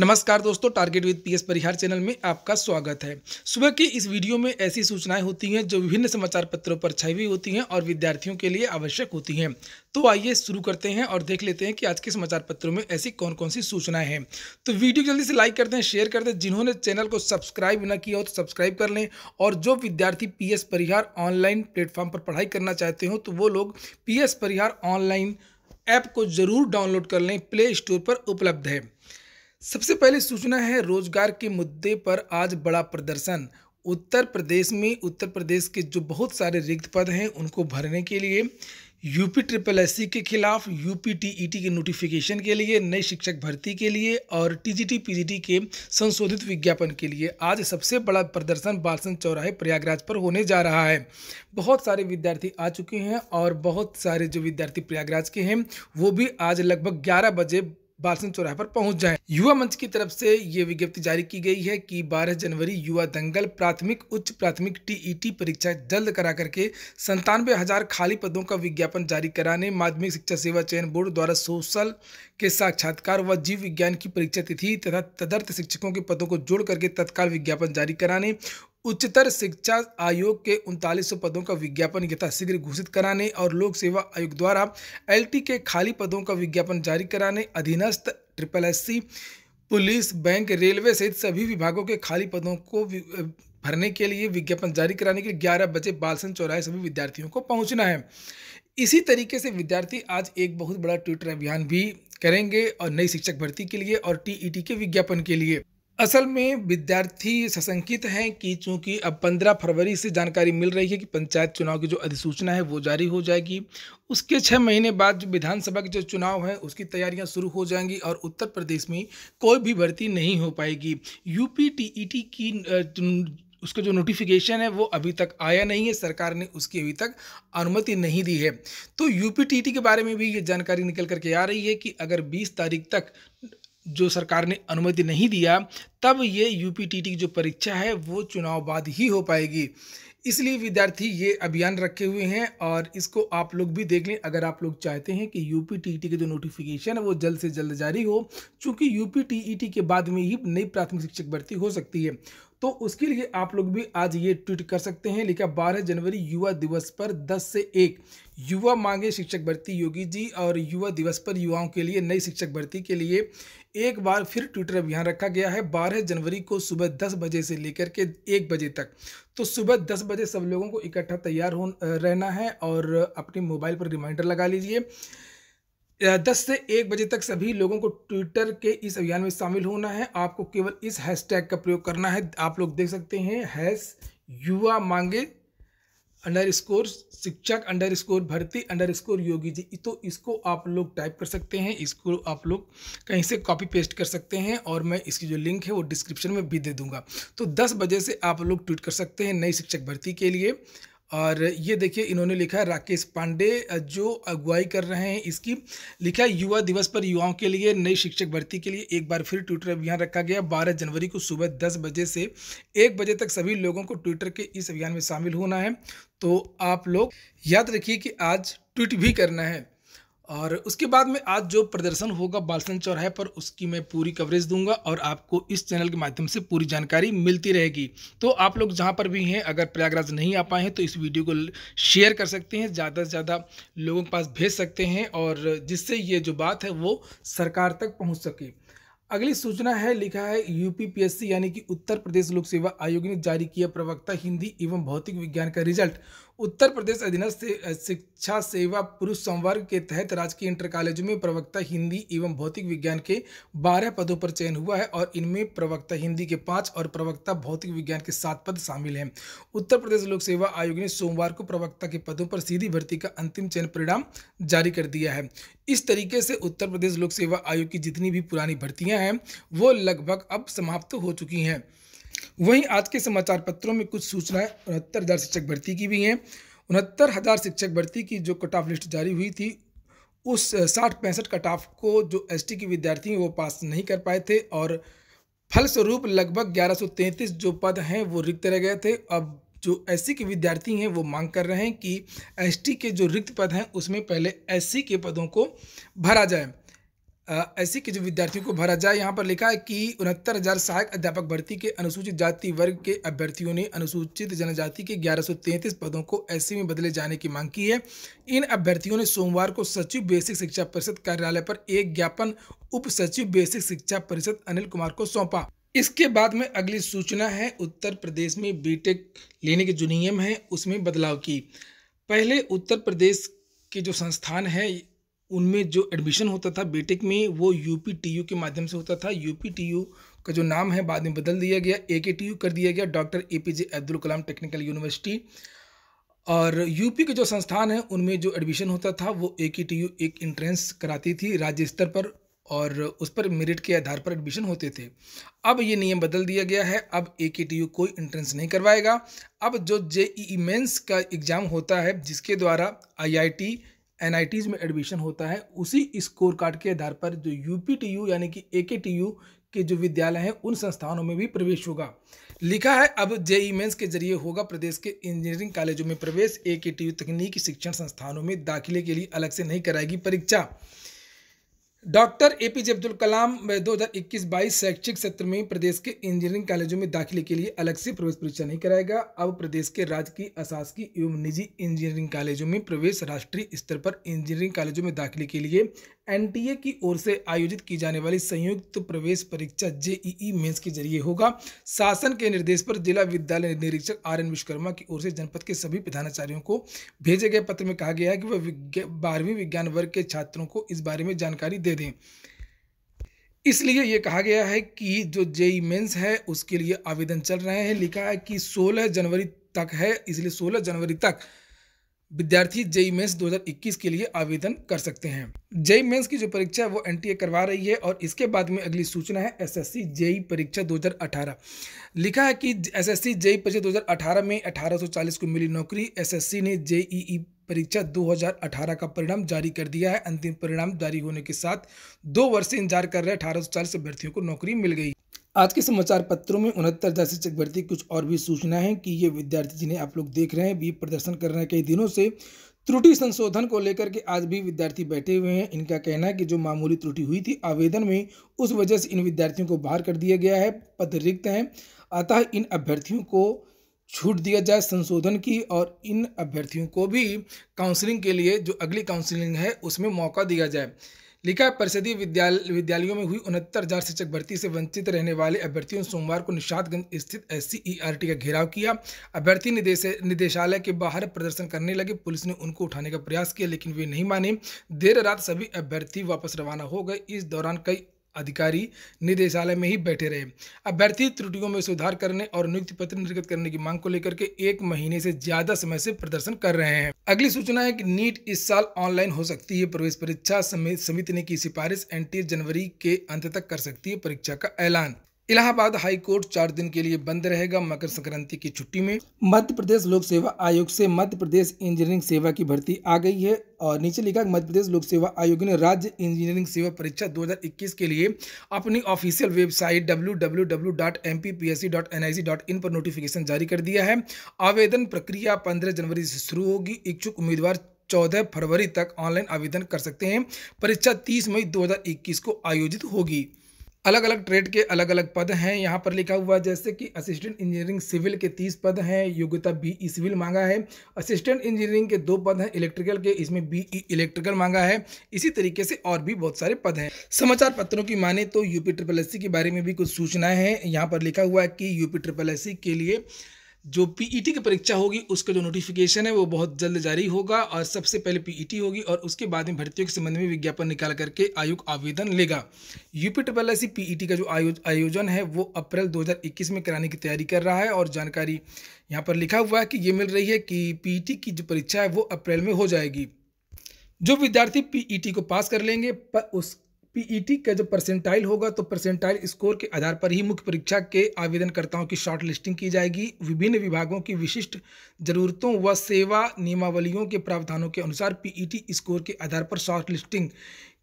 नमस्कार दोस्तों target with PS Parihar channel में आपका स्वागत है सुबह की इस वीडियो में ऐसी सूचनाएं होती हैं जो विभिन्न समाचार पत्रों पर छाई हुई होती हैं और विद्यार्थियों के लिए आवश्यक होती हैं तो आइए शुरू करते हैं और देख लेते हैं कि आज के समाचार पत्रों में ऐसी कौन कौन सी सूचनाएं हैं तो वीडियो जल्दी से लाइक कर दें शेयर कर दें जिन्होंने चैनल को सब्सक्राइब न किया हो तो सब्सक्राइब कर लें और जो विद्यार्थी पी परिहार ऑनलाइन प्लेटफॉर्म पर पढ़ाई करना चाहते हो तो वो लोग पी परिहार ऑनलाइन ऐप को ज़रूर डाउनलोड कर लें प्ले स्टोर पर उपलब्ध है सबसे पहले सूचना है रोजगार के मुद्दे पर आज बड़ा प्रदर्शन उत्तर प्रदेश में उत्तर प्रदेश के जो बहुत सारे रिक्त पद हैं उनको भरने के लिए यूपी ट्रिपल एस सी के खिलाफ यूपी टी e के नोटिफिकेशन के लिए नई शिक्षक भर्ती के लिए और T T G P G T के संशोधित विज्ञापन के लिए आज सबसे बड़ा प्रदर्शन बालसन चौराहे प्रयागराज पर होने जा रहा है बहुत सारे विद्यार्थी आ चुके हैं और बहुत सारे जो विद्यार्थी प्रयागराज के हैं वो भी आज लगभग ग्यारह बजे बालसन चौराहे पर पहुंच जाए युवा मंच की तरफ से ये विज्ञप्ति जारी की गई है कि 12 जनवरी युवा दंगल प्राथमिक उच्च प्राथमिक टीईटी परीक्षा जल्द करा करके संतानवे हजार खाली पदों का विज्ञापन जारी कराने माध्यमिक शिक्षा सेवा चयन बोर्ड द्वारा सोशल के साक्षात्कार व जीव विज्ञान की परीक्षा तिथि तथा तदर्थ शिक्षकों के पदों को जोड़ करके तत्काल विज्ञापन जारी कराने उच्चतर शिक्षा आयोग के उनतालीस पदों का विज्ञापन यथाशीघ्र घोषित कराने और लोक सेवा आयोग द्वारा एल के खाली पदों का विज्ञापन जारी कराने अधीनस्थ triple C police bank railway सहित सभी विभागों के खाली पदों को भरने के लिए विज्ञापन जारी कराने के लिए ग्यारह बजे बालसन चौराहे सभी विद्यार्थियों को पहुंचना है इसी तरीके से विद्यार्थी आज एक बहुत बड़ा ट्विटर अभियान भी करेंगे और नई शिक्षक भर्ती के लिए और टीईटी के विज्ञापन के लिए असल में विद्यार्थी सशंकित हैं कि चूंकि अब 15 फरवरी से जानकारी मिल रही है कि पंचायत चुनाव की जो अधिसूचना है वो जारी हो जाएगी उसके छः महीने बाद जो विधानसभा के जो चुनाव हैं उसकी तैयारियां शुरू हो जाएंगी और उत्तर प्रदेश में कोई भी भर्ती नहीं हो पाएगी यूपी टी e की उसका जो नोटिफिकेशन है वो अभी तक आया नहीं है सरकार ने उसकी अभी तक अनुमति नहीं दी है तो यूपीटीटी e के बारे में भी ये जानकारी निकल करके आ रही है कि अगर 20 तारीख तक जो सरकार ने अनुमति नहीं दिया तब ये यूपीटीटी की जो परीक्षा है वो चुनाव बाद ही हो पाएगी इसलिए विद्यार्थी ये अभियान रखे हुए हैं और इसको आप लोग भी देख लें अगर आप लोग चाहते हैं कि यू पी के जो नोटिफिकेशन है वो जल्द से जल्द जारी हो चूँकि यू पी के बाद में ही नई प्राथमिक शिक्षक भर्ती हो सकती है तो उसके लिए आप लोग भी आज ये ट्वीट कर सकते हैं लिखा बारह जनवरी युवा दिवस पर दस से एक युवा मांगे शिक्षक भर्ती योगी जी और युवा दिवस पर युवाओं के लिए नई शिक्षक भर्ती के लिए एक बार फिर ट्विटर अभियान रखा गया है बारह जनवरी को सुबह दस बजे से लेकर के एक बजे तक तो सुबह दस बजे सब लोगों को इकट्ठा तैयार हो रहना है और अपने मोबाइल पर रिमाइंडर लगा लीजिए दस से एक बजे तक सभी लोगों को ट्विटर के इस अभियान में शामिल होना है आपको केवल इस हैशटैग का प्रयोग करना है आप लोग देख सकते हैं हैश युवा मांगे अंडर स्कोर शिक्षक अंडर स्कोर भर्ती अंडर स्कोर योगी जी तो इसको आप लोग टाइप कर सकते हैं इसको आप लोग कहीं से कॉपी पेस्ट कर सकते हैं और मैं इसकी जो लिंक है वो डिस्क्रिप्शन में भी दे दूंगा तो 10 बजे से आप लोग ट्वीट कर सकते हैं नई शिक्षक भर्ती के लिए और ये देखिए इन्होंने लिखा राकेश पांडे जो अगुवाई कर रहे हैं इसकी लिखा युवा दिवस पर युवाओं के लिए नई शिक्षक भर्ती के लिए एक बार फिर ट्विटर अभियान रखा गया बारह जनवरी को सुबह दस बजे से एक बजे तक सभी लोगों को ट्विटर के इस अभियान में शामिल होना है तो आप लोग याद रखिए कि आज ट्वीट भी करना है और उसके बाद में आज जो प्रदर्शन होगा बालसन चौराहे पर उसकी मैं पूरी कवरेज दूंगा और आपको इस चैनल के माध्यम से पूरी जानकारी मिलती रहेगी तो आप लोग जहां पर भी हैं अगर प्रयागराज नहीं आ पाए हैं तो इस वीडियो को शेयर कर सकते हैं ज़्यादा से ज़्यादा लोगों के पास भेज सकते हैं और जिससे ये जो बात है वो सरकार तक पहुँच सके अगली सूचना है लिखा है यू यानी कि उत्तर प्रदेश लोक सेवा आयोग ने जारी किया प्रवक्ता हिंदी एवं भौतिक विज्ञान का रिजल्ट उत्तर प्रदेश अधीनस्थ शिक्षा सेवा पुरुष संवर्ग के तहत राजकीय इंटर कॉलेजों में प्रवक्ता हिंदी एवं भौतिक विज्ञान के बारह पदों पर चयन हुआ है और इनमें प्रवक्ता हिंदी के पाँच और प्रवक्ता भौतिक विज्ञान के सात पद शामिल हैं उत्तर प्रदेश लोक सेवा आयोग ने सोमवार को प्रवक्ता के पदों पर सीधी भर्ती का अंतिम चयन परिणाम जारी कर दिया है इस तरीके से उत्तर प्रदेश लोक सेवा आयोग की जितनी भी पुरानी भर्तियाँ हैं वो लगभग अब समाप्त हो चुकी हैं वहीं आज के समाचार पत्रों में कुछ सूचनाएं उनहत्तर हज़ार शिक्षक भर्ती की भी हैं उनहत्तर हज़ार शिक्षक भर्ती की जो कट ऑफ लिस्ट जारी हुई थी उस साठ पैंसठ कट ऑफ को जो टी के विद्यार्थी हैं वो पास नहीं कर पाए थे और फलस्वरूप लगभग तैंतीस जो पद हैं वो रिक्त रह गए थे अब जो एस के विद्यार्थी हैं वो मांग कर रहे हैं कि एस के जो रिक्त पद हैं उसमें पहले एस के पदों को भरा जाए ऐसी के जो विद्यार्थियों को भरा जाए यहाँ पर लिखा है कि उनहत्तर हज़ार सहायक अध्यापक भर्ती के अनुसूचित जाति वर्ग के अभ्यर्थियों ने अनुसूचित जनजाति के ग्यारह सौ तैंतीस पदों को ऐसे में बदले जाने की मांग की है इन अभ्यर्थियों ने सोमवार को सचिव बेसिक शिक्षा परिषद कार्यालय पर एक ज्ञापन उप सचिव बेसिक शिक्षा परिषद अनिल कुमार को सौंपा इसके बाद में अगली सूचना है उत्तर प्रदेश में बीटेक लेने के जो नियम हैं उसमें बदलाव की पहले उत्तर प्रदेश के जो संस्थान है उनमें जो एडमिशन होता था बीटेक में वो टी यू के माध्यम से होता था टी यू का जो नाम है बाद में बदल दिया गया ए के टी यू कर दिया गया doctor A P J Abdul Kalam technical university और यूपी के जो संस्थान हैं उनमें जो एडमिशन होता था वो ए के टी यू एक इंट्रेंस कराती थी राज्य स्तर पर और उस पर मेरिट के आधार पर एडमिशन होते थे अब ये नियम बदल दिया गया है अब ए के टी यू कोई इंट्रेंस नहीं करवाएगा अब जो जे ई मेन्स का एग्ज़ाम होता है जिसके द्वारा आई आई टी एन में एडमिशन होता है उसी स्कोर कार्ड के आधार पर जो यू पी टी यू यानी कि ए के टी यू के जो विद्यालय हैं उन संस्थानों में भी प्रवेश होगा लिखा है अब जेई मेंस e के जरिए होगा प्रदेश के इंजीनियरिंग कॉलेजों में प्रवेश ए के टी यू तकनीकी शिक्षण संस्थानों में दाखिले के लिए अलग से नहीं कराएगी परीक्षा doctor A P J Abdul Kalam इक्कीस बाईस शैक्षिक सत्र में प्रदेश के इंजीनियरिंग कॉलेजों में दाखिले के लिए अलग से प्रवेश परीक्षा नहीं कराएगा अब प्रदेश के राजकीय अशासकीय एवं निजी इंजीनियरिंग कॉलेजों में प्रवेश राष्ट्रीय स्तर पर इंजीनियरिंग कॉलेजों में दाखिले के लिए एनटीए की ओर से आयोजित की जाने वाली संयुक्त प्रवेश परीक्षा जेईई मेंस के जरिए होगा शासन के निर्देश पर जिला विद्यालय निरीक्षक आर एन विश्वकर्मा की ओर से जनपद के सभी प्रधानाचार्यों को भेजे गए पत्र में कहा गया है कि वह बारहवीं विज्ञान वर्ग के छात्रों को इस बारे में जानकारी दे दे दें इसलिए ये कहा गया है कि जो जेई मेंस है उसके लिए आवेदन चल रहे हैं लिखा है कि 16 जनवरी तक है इसलिए 16 जनवरी तक विद्यार्थी जेई मेंस 2021 के लिए आवेदन कर सकते हैं जेई मेंस की जो परीक्षा है वो एनटीए करवा रही है और इसके बाद में अगली सूचना है एसएससी जेई परीक्षा 2018 लिखा है कि एसएससी जेई परीक्षा 2018 में 1840 को मिली नौकरी एसएससी ने जेईई परीक्षा 2018 का परिणाम जारी कर दिया है अंतिम परिणाम जारी होने के साथ दो वर्ष से इंतजार कर रहे अठारह अभ्यर्थियों को नौकरी मिल गई आज के समाचार पत्रों में उनहत्तर हजार शिक्षक भर्ती कुछ और भी सूचना है कि ये विद्यार्थी जिन्हें आप लोग देख रहे हैं भी प्रदर्शन कर रहे हैं कई दिनों से त्रुटि संशोधन को लेकर के आज भी विद्यार्थी बैठे हुए हैं इनका कहना है कि जो मामूली त्रुटि हुई थी आवेदन में उस वजह से इन विद्यार्थियों को बाहर कर दिया गया है पद रिक्त हैं अतः इन अभ्यर्थियों को छूट दिया जाए संशोधन की और इन अभ्यर्थियों को भी काउंसलिंग के लिए जो अगली काउंसलिंग है उसमें मौका दिया जाए लिखा है परिषदीय विद्यालय विद्यालयों में हुई उनहत्तर हजार शिक्षक भर्ती से वंचित रहने वाले अभ्यर्थियों ने सोमवार को निषादगंज स्थित एस सी का घेराव किया अभ्यर्थी निदेश निदेशालय के बाहर प्रदर्शन करने लगे पुलिस ने उनको उठाने का प्रयास किया लेकिन वे नहीं माने देर रात सभी अभ्यर्थी वापस रवाना हो गए इस दौरान कई अधिकारी निदेशालय में ही बैठे रहे अभ्यर्थी त्रुटियों में सुधार करने और नियुक्ति पत्र निर्गत करने की मांग को लेकर के एक महीने से ज्यादा समय से प्रदर्शन कर रहे हैं अगली सूचना है कि नीट इस साल ऑनलाइन हो सकती है प्रवेश परीक्षा समिति ने की सिफारिश एंटी जनवरी के अंत तक कर सकती है परीक्षा का ऐलान इलाहाबाद हाई कोर्ट चार दिन के लिए बंद रहेगा मकर संक्रांति की छुट्टी में मध्य प्रदेश लोक सेवा आयोग से मध्य प्रदेश इंजीनियरिंग सेवा की भर्ती आ गई है और नीचे लिखा मध्य प्रदेश लोक सेवा आयोग ने राज्य इंजीनियरिंग सेवा परीक्षा 2021 के लिए अपनी ऑफिशियल वेबसाइट www.mppsc.nic.in पर नोटिफिकेशन जारी कर दिया है आवेदन प्रक्रिया पंद्रह जनवरी से शुरू होगी इच्छुक उम्मीदवार चौदह फरवरी तक ऑनलाइन आवेदन कर सकते हैं परीक्षा तीस मई 2021 को आयोजित होगी अलग अलग ट्रेड के अलग अलग पद हैं यहाँ पर लिखा हुआ जैसे कि असिस्टेंट इंजीनियरिंग सिविल के तीस पद हैं योग्यता ई सिविल मांगा है असिस्टेंट इंजीनियरिंग के दो पद हैं इलेक्ट्रिकल के इसमें ई इलेक्ट्रिकल मांगा है इसी तरीके से और भी बहुत सारे पद हैं समाचार पत्रों की माने तो यूपी ट्रिपल एस के बारे में भी कुछ सूचनाएं हैं यहाँ पर लिखा हुआ है कि यूपी ट्रिपल एस के लिए जो पीईटी e की परीक्षा होगी उसका जो नोटिफिकेशन है वो बहुत जल्द जारी होगा और सबसे पहले पीईटी e होगी और उसके बाद में भर्तियों के संबंध में विज्ञापन निकाल करके आयोग आवेदन लेगा यूपी ट्रिपल एस पीईटी का जो आयोजन है वो अप्रैल 2021 में कराने की तैयारी कर रहा है और जानकारी यहाँ पर लिखा हुआ है कि ये मिल रही है कि पी e की जो परीक्षा है वो अप्रैल में हो जाएगी जो विद्यार्थी पी को पास कर लेंगे पर उस पीईटी e का जो परसेंटाइल होगा तो परसेंटाइल स्कोर के आधार पर ही मुख्य परीक्षा के आवेदनकर्ताओं की शॉर्ट लिस्टिंग की जाएगी विभिन्न विभागों की विशिष्ट जरूरतों व सेवा नियमावलियों के प्रावधानों के अनुसार पीईटी स्कोर e के आधार पर शॉर्ट लिस्टिंग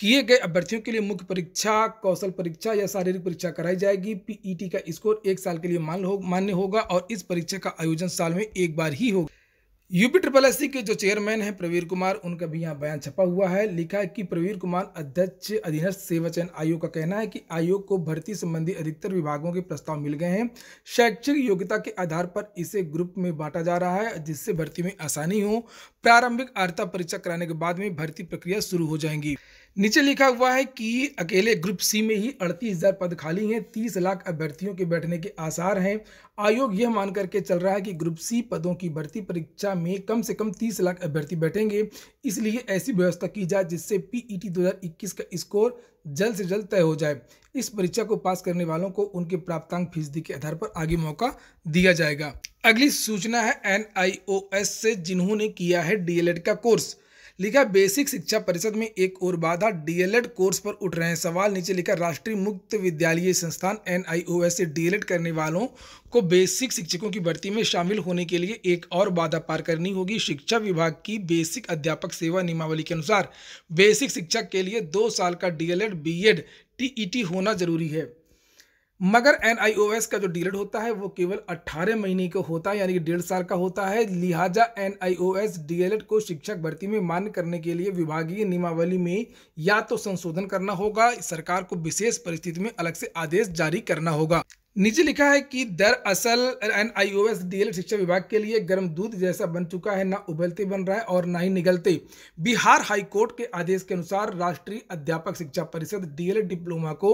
किए गए अभ्यर्थियों के लिए मुख्य परीक्षा कौशल परीक्षा या शारीरिक परीक्षा कराई जाएगी पीईटी e का स्कोर एक साल के लिए मान्य हो, मान्य होगा और इस परीक्षा का आयोजन साल में एक बार ही होगा यूपी ट्रिपल एस के जो चेयरमैन हैं प्रवीर कुमार उनका भी यहाँ बयान छपा हुआ है लिखा है कि प्रवीर कुमार अध्यक्ष अधीनस्थ सेवा चयन आयोग का कहना है कि आयोग को भर्ती संबंधी अधिकतर विभागों के प्रस्ताव मिल गए हैं शैक्षिक योग्यता के आधार पर इसे ग्रुप में बांटा जा रहा है जिससे भर्ती में आसानी हो प्रारंभिक आर्ता परीक्षा कराने के बाद में भर्ती प्रक्रिया शुरू हो जाएंगी नीचे लिखा हुआ है कि अकेले ग्रुप सी में ही अड़तीस हज़ार पद खाली हैं तीस लाख अभ्यर्थियों के बैठने के आसार हैं आयोग यह मान करके चल रहा है कि ग्रुप सी पदों की भर्ती परीक्षा में कम से कम तीस लाख अभ्यर्थी बैठेंगे इसलिए ऐसी व्यवस्था की जाए जिससे पीईटी 2021 का स्कोर जल्द से जल्द तय हो जाए इस परीक्षा को पास करने वालों को उनके प्राप्तांक फीसदी के आधार पर आगे मौका दिया जाएगा अगली सूचना है एन से जिन्होंने किया है डीएलएड का कोर्स लिखा बेसिक शिक्षा परिषद में एक और बाधा डीएलएड कोर्स पर उठ रहे हैं सवाल नीचे लिखा राष्ट्रीय मुक्त विद्यालय संस्थान एनआईओएस से डीएलएड करने वालों को बेसिक शिक्षकों की भर्ती में शामिल होने के लिए एक और बाधा पार करनी होगी शिक्षा विभाग की बेसिक अध्यापक सेवा नियमावली के अनुसार बेसिक शिक्षा के लिए दो साल का डीएलएड बीएड टीईटी होना जरूरी है मगर एन का जो डीलेट होता है वो केवल 18 महीने का होता है यानी कि डेढ़ साल का होता है लिहाजा एन आई को शिक्षक भर्ती में मान्य करने के लिए विभागीय नियमावली में या तो संशोधन करना होगा सरकार को विशेष परिस्थिति में अलग से आदेश जारी करना होगा नीचे लिखा है कि दरअसल N I O S D शिक्षा विभाग के लिए गर्म दूध जैसा बन चुका है ना उबलते बन रहा है और ना ही निगलते बिहार हाईकोर्ट के आदेश के अनुसार राष्ट्रीय अध्यापक शिक्षा परिषद डी डिप्लोमा को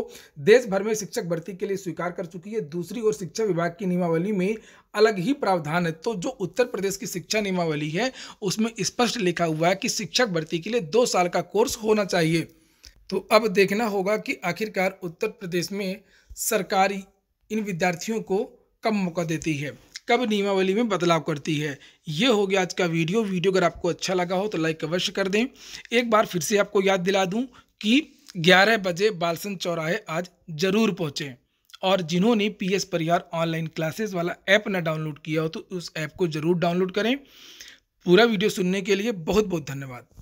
देश भर में शिक्षक भर्ती के लिए स्वीकार कर चुकी है दूसरी ओर शिक्षा विभाग की नियमावली में अलग ही प्रावधान है तो जो उत्तर प्रदेश की शिक्षा नियमावली है उसमें स्पष्ट लिखा हुआ है कि शिक्षक भर्ती के लिए दो साल का कोर्स होना चाहिए तो अब देखना होगा कि आखिरकार उत्तर प्रदेश में सरकारी इन विद्यार्थियों को कब मौका देती है कब नियमावली में बदलाव करती है ये हो गया आज का वीडियो वीडियो अगर आपको अच्छा लगा हो तो लाइक अवश्य कर दें एक बार फिर से आपको याद दिला दूं कि 11 बजे बालसन चौराहे आज ज़रूर पहुँचें और जिन्होंने P S Parihar online classes वाला ऐप ना डाउनलोड किया हो तो उस ऐप को ज़रूर डाउनलोड करें पूरा वीडियो सुनने के लिए बहुत बहुत धन्यवाद